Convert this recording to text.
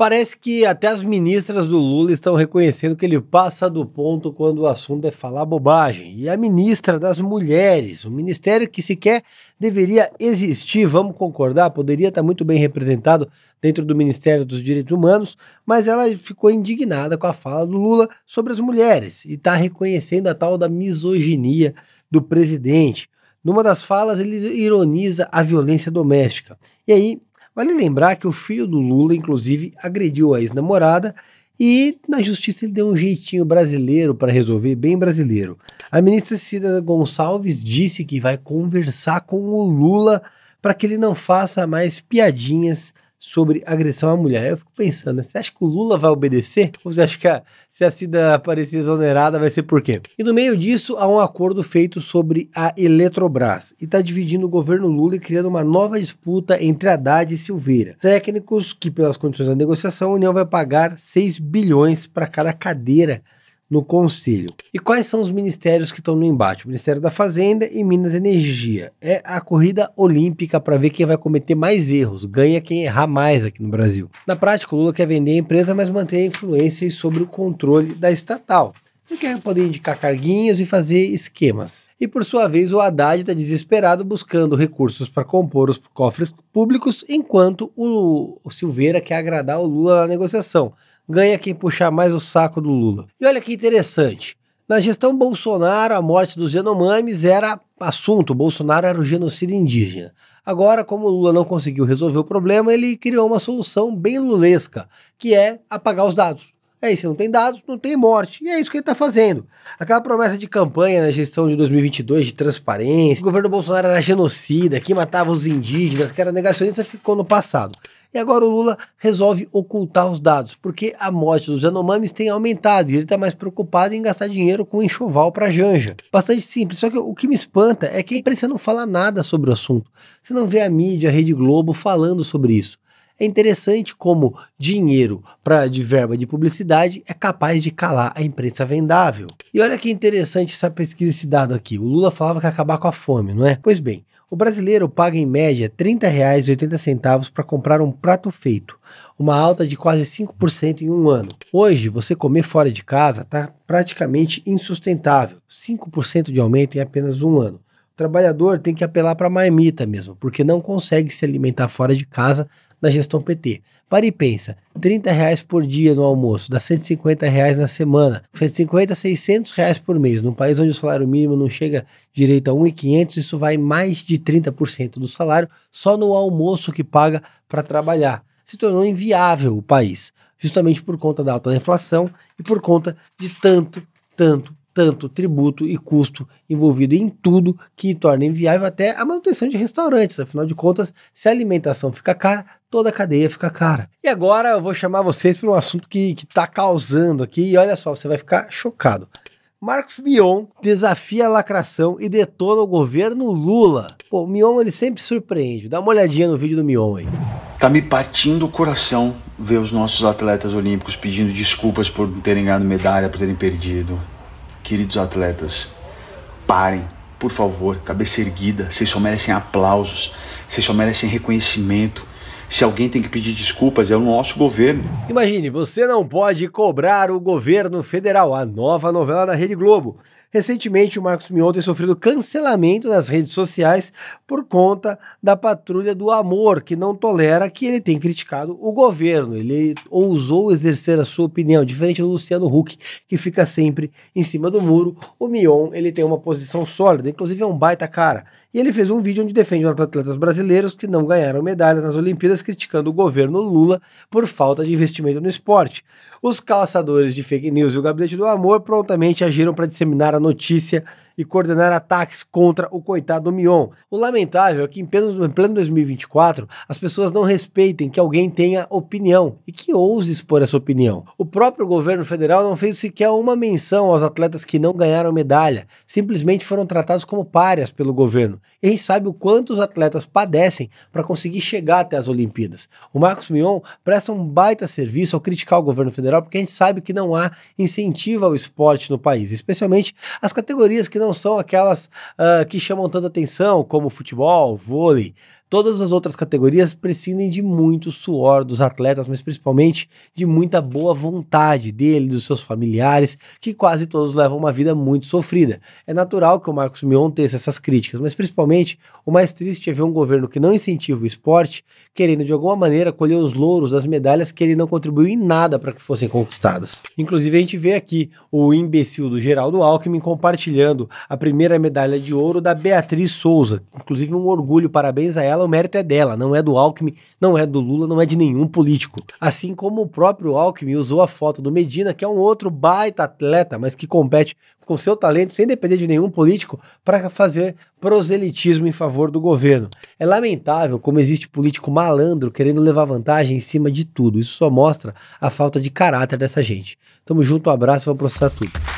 Parece que até as ministras do Lula estão reconhecendo que ele passa do ponto quando o assunto é falar bobagem. E a ministra das Mulheres, um ministério que sequer deveria existir, vamos concordar, poderia estar muito bem representado dentro do Ministério dos Direitos Humanos, mas ela ficou indignada com a fala do Lula sobre as mulheres e está reconhecendo a tal da misoginia do presidente. Numa das falas, ele ironiza a violência doméstica. E aí, Vale lembrar que o filho do Lula, inclusive, agrediu a ex-namorada e na justiça ele deu um jeitinho brasileiro para resolver, bem brasileiro. A ministra Cida Gonçalves disse que vai conversar com o Lula para que ele não faça mais piadinhas sobre agressão à mulher. Eu fico pensando, né, você acha que o Lula vai obedecer? Ou você acha que a, se a Cida aparecer exonerada vai ser por quê? E no meio disso há um acordo feito sobre a Eletrobras e está dividindo o governo Lula e criando uma nova disputa entre Haddad e Silveira. Técnicos que pelas condições da negociação a União vai pagar 6 bilhões para cada cadeira no Conselho. E quais são os ministérios que estão no embate? O Ministério da Fazenda e Minas Energia. É a corrida olímpica para ver quem vai cometer mais erros, ganha quem errar mais aqui no Brasil. Na prática, o Lula quer vender a empresa, mas manter a influência sobre o controle da estatal. Ele quer poder indicar carguinhos e fazer esquemas. E por sua vez, o Haddad está desesperado buscando recursos para compor os cofres públicos, enquanto o Silveira quer agradar o Lula na negociação ganha quem puxar mais o saco do Lula. E olha que interessante. Na gestão Bolsonaro, a morte dos Yanomamis era assunto, Bolsonaro era o genocídio indígena. Agora, como Lula não conseguiu resolver o problema, ele criou uma solução bem lulesca, que é apagar os dados. Aí, é se não tem dados, não tem morte. E é isso que ele está fazendo. Aquela promessa de campanha na gestão de 2022 de transparência, o governo Bolsonaro era genocida, que matava os indígenas, que era negacionista, ficou no passado. E agora o Lula resolve ocultar os dados, porque a morte dos Yanomamis tem aumentado e ele está mais preocupado em gastar dinheiro com enxoval para Janja. Bastante simples, só que o que me espanta é que a imprensa não fala nada sobre o assunto. Você não vê a mídia, a Rede Globo falando sobre isso. É interessante como dinheiro para de verba de publicidade é capaz de calar a imprensa vendável. E olha que interessante essa pesquisa, esse dado aqui. O Lula falava que ia acabar com a fome, não é? Pois bem, o brasileiro paga em média R$ 30,80 para comprar um prato feito, uma alta de quase 5% em um ano. Hoje, você comer fora de casa está praticamente insustentável, 5% de aumento em apenas um ano. O trabalhador tem que apelar para a marmita mesmo, porque não consegue se alimentar fora de casa na gestão PT. Para e pensa, 30 reais por dia no almoço, dá 150 reais na semana, 150, 600 reais por mês. Num país onde o salário mínimo não chega direito a 1,500, isso vai mais de 30% do salário só no almoço que paga para trabalhar. Se tornou inviável o país, justamente por conta da alta inflação e por conta de tanto, tanto tanto tributo e custo envolvido em tudo que torna inviável até a manutenção de restaurantes. Afinal de contas, se a alimentação fica cara, toda a cadeia fica cara. E agora eu vou chamar vocês para um assunto que está causando aqui, e olha só, você vai ficar chocado. Marcos Mion desafia a lacração e detona o governo Lula. Pô, o Mion ele sempre surpreende. Dá uma olhadinha no vídeo do Mion aí. Tá me partindo o coração ver os nossos atletas olímpicos pedindo desculpas por terem ganhado medalha, por terem perdido. Queridos atletas, parem, por favor, cabeça erguida. Vocês só merecem aplausos, vocês só merecem reconhecimento se alguém tem que pedir desculpas, é o nosso governo. Imagine, você não pode cobrar o governo federal, a nova novela da Rede Globo. Recentemente, o Marcos Mion tem sofrido cancelamento nas redes sociais por conta da patrulha do amor, que não tolera que ele tem criticado o governo. Ele ousou exercer a sua opinião, diferente do Luciano Huck, que fica sempre em cima do muro. O Mion, ele tem uma posição sólida, inclusive é um baita cara. E ele fez um vídeo onde defende os atletas brasileiros que não ganharam medalhas nas Olimpíadas criticando o governo Lula por falta de investimento no esporte. Os caçadores de fake news e o Gabinete do Amor prontamente agiram para disseminar a notícia e coordenar ataques contra o coitado Mion. O lamentável é que em pleno, em pleno 2024 as pessoas não respeitem que alguém tenha opinião e que ouse expor essa opinião. O próprio governo federal não fez sequer uma menção aos atletas que não ganharam medalha, simplesmente foram tratados como párias pelo governo. E a gente sabe o quanto os atletas padecem para conseguir chegar até as Olimpíadas. Olimpíadas. O Marcos Mion presta um baita serviço ao criticar o governo federal, porque a gente sabe que não há incentivo ao esporte no país, especialmente as categorias que não são aquelas uh, que chamam tanto atenção, como futebol, vôlei, Todas as outras categorias prescindem de muito suor dos atletas, mas principalmente de muita boa vontade dele, dos seus familiares, que quase todos levam uma vida muito sofrida. É natural que o Marcos Mion tenha essas críticas, mas principalmente o mais triste é ver um governo que não incentiva o esporte, querendo de alguma maneira colher os louros das medalhas que ele não contribuiu em nada para que fossem conquistadas. Inclusive, a gente vê aqui o imbecil do Geraldo Alckmin compartilhando a primeira medalha de ouro da Beatriz Souza. Inclusive, um orgulho, parabéns a ela dela, o mérito é dela, não é do Alckmin, não é do Lula, não é de nenhum político. Assim como o próprio Alckmin usou a foto do Medina, que é um outro baita atleta, mas que compete com seu talento, sem depender de nenhum político, para fazer proselitismo em favor do governo. É lamentável como existe político malandro querendo levar vantagem em cima de tudo. Isso só mostra a falta de caráter dessa gente. Tamo junto, um abraço, vamos processar tudo.